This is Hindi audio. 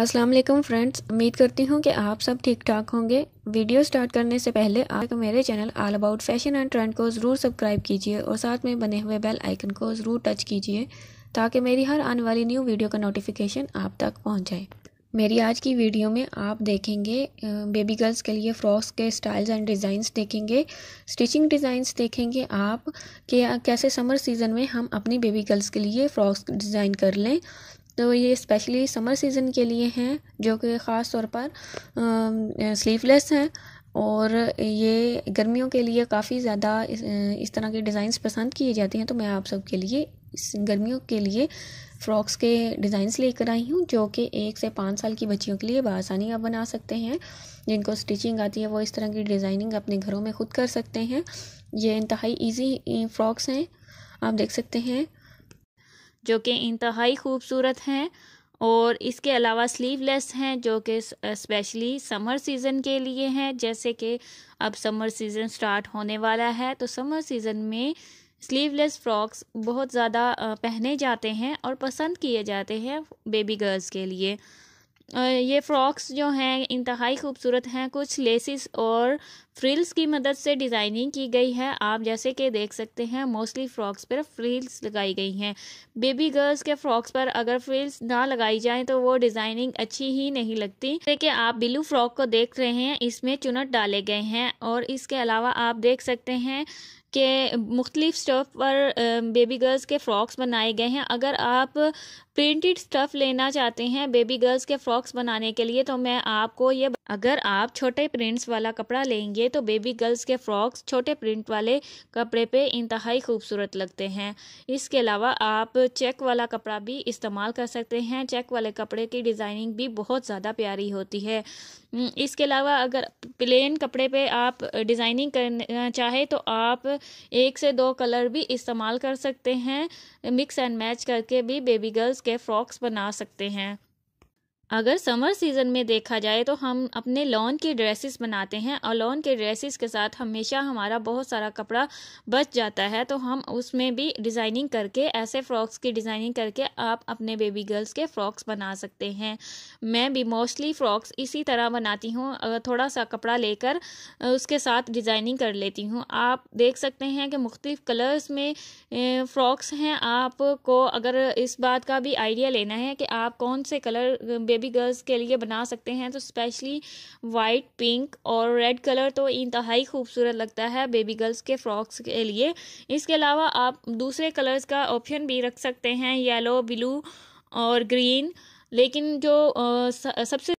अस्सलाम वालेकुम फ्रेंड्स उम्मीद करती हूँ कि आप सब ठीक ठाक होंगे वीडियो स्टार्ट करने से पहले आप मेरे channel all about fashion and trend को ज़रूर सब्सक्राइब कीजिए और साथ में बने हुए बेल आइकन को ज़रूर टच कीजिए ताकि मेरी हर आने वाली न्यू वीडियो का नोटिफिकेशन आप तक पहुँच जाए मेरी आज की वीडियो में आप देखेंगे बेबी गर्ल्स के लिए फ्रॉक्स के स्टाइल्स एंड डिज़ाइंस देखेंगे स्टिचिंग डिज़ाइंस देखेंगे आप कि कैसे समर सीज़न में हम अपनी बेबी गर्ल्स के लिए फ़्रॉक्स डिज़ाइन कर लें तो ये स्पेशली समर सीज़न के लिए हैं जो कि ख़ास तौर पर स्लीवलेस हैं और ये गर्मियों के लिए काफ़ी ज़्यादा इस, इस तरह के डिज़ाइंस पसंद किए जाते हैं तो मैं आप सबके लिए इस गर्मियों के लिए फ़्रॉक्स के डिज़ाइंस लेकर आई हूँ जो कि एक से पाँच साल की बच्चियों के लिए बसानी आप बना सकते हैं जिनको स्टिचिंग आती है वो इस तरह की डिज़ाइनिंग अपने घरों में ख़ुद कर सकते हैं ये इंतहाई ईजी फ़्रॉक्स हैं आप देख सकते हैं जो कि इंतहाई खूबसूरत हैं और इसके अलावा स्लीवलेस हैं जो कि स्पेशली समर सीज़न के लिए हैं जैसे कि अब समर सीज़न स्टार्ट होने वाला है तो समर सीज़न में स्लीवलेस फ्रॉक्स बहुत ज़्यादा पहने जाते हैं और पसंद किए जाते हैं बेबी गर्ल्स के लिए ये फ्रॉक्स जो हैं इंतहाई खूबसूरत हैं कुछ लेसिस और फ्रिल्स की मदद से डिज़ाइनिंग की गई है आप जैसे कि देख सकते हैं मोस्टली फ्रॉक्स पर फ्रिल्स लगाई गई हैं बेबी गर्ल्स के फ्रॉक्स पर अगर फ्रिल्स ना लगाई जाए तो वो डिज़ाइनिंग अच्छी ही नहीं लगती देखिए आप बिलू फ्रॉक को देख रहे हैं इसमें चुनट डाले गए हैं और इसके अलावा आप देख सकते हैं के मुख्तलिफ स्टफ़ पर बेबी गर्ल्स के फ़्रॉक्स बनाए गए हैं अगर आप प्रिंटेड स्टफ़ लेना चाहते हैं बेबी गर्ल्स के फ़्रॉक्स बनाने के लिए तो मैं आपको ये अगर आप छोटे प्रिंट्स वाला कपड़ा लेंगे तो बेबी गर्ल्स के फ़्रॉक्स छोटे प्रिंट वाले कपड़े पे इंतहाई खूबसूरत लगते हैं इसके अलावा आप चेक वाला कपड़ा भी इस्तेमाल कर सकते हैं चेक वाले कपड़े की डिज़ाइनिंग भी बहुत ज़्यादा प्यारी होती है इसके अलावा अगर प्लेन कपड़े पर आप डिज़ाइनिंग करना चाहें तो आप एक से दो कलर भी इस्तेमाल कर सकते हैं मिक्स एंड मैच करके भी बेबी गर्ल्स के फ्रॉक्स बना सकते हैं अगर समर सीज़न में देखा जाए तो हम अपने लॉन के ड्रेसेस बनाते हैं और लॉन के ड्रेसेस के साथ हमेशा हमारा बहुत सारा कपड़ा बच जाता है तो हम उसमें भी डिज़ाइनिंग करके ऐसे फ्रॉक्स की डिज़ाइनिंग करके आप अपने बेबी गर्ल्स के फ्रॉक्स बना सकते हैं मैं भी मोस्टली फ़्रॉक्स इसी तरह बनाती हूँ थोड़ा सा कपड़ा लेकर उसके साथ डिज़ाइनिंग कर लेती हूँ आप देख सकते हैं कि मुख्तलिफ़ कलर्स में फ़्रॉक्स हैं आपको अगर इस बात का भी आइडिया लेना है कि आप कौन से कलर बेबी बेबी गर्ल्स के लिए बना सकते हैं तो स्पेशली वाइट पिंक और रेड कलर तो इंतहाई खूबसूरत लगता है बेबी गर्ल्स के फ्रॉक्स के लिए इसके अलावा आप दूसरे कलर्स का ऑप्शन भी रख सकते हैं येलो ब्लू और ग्रीन लेकिन जो सबसे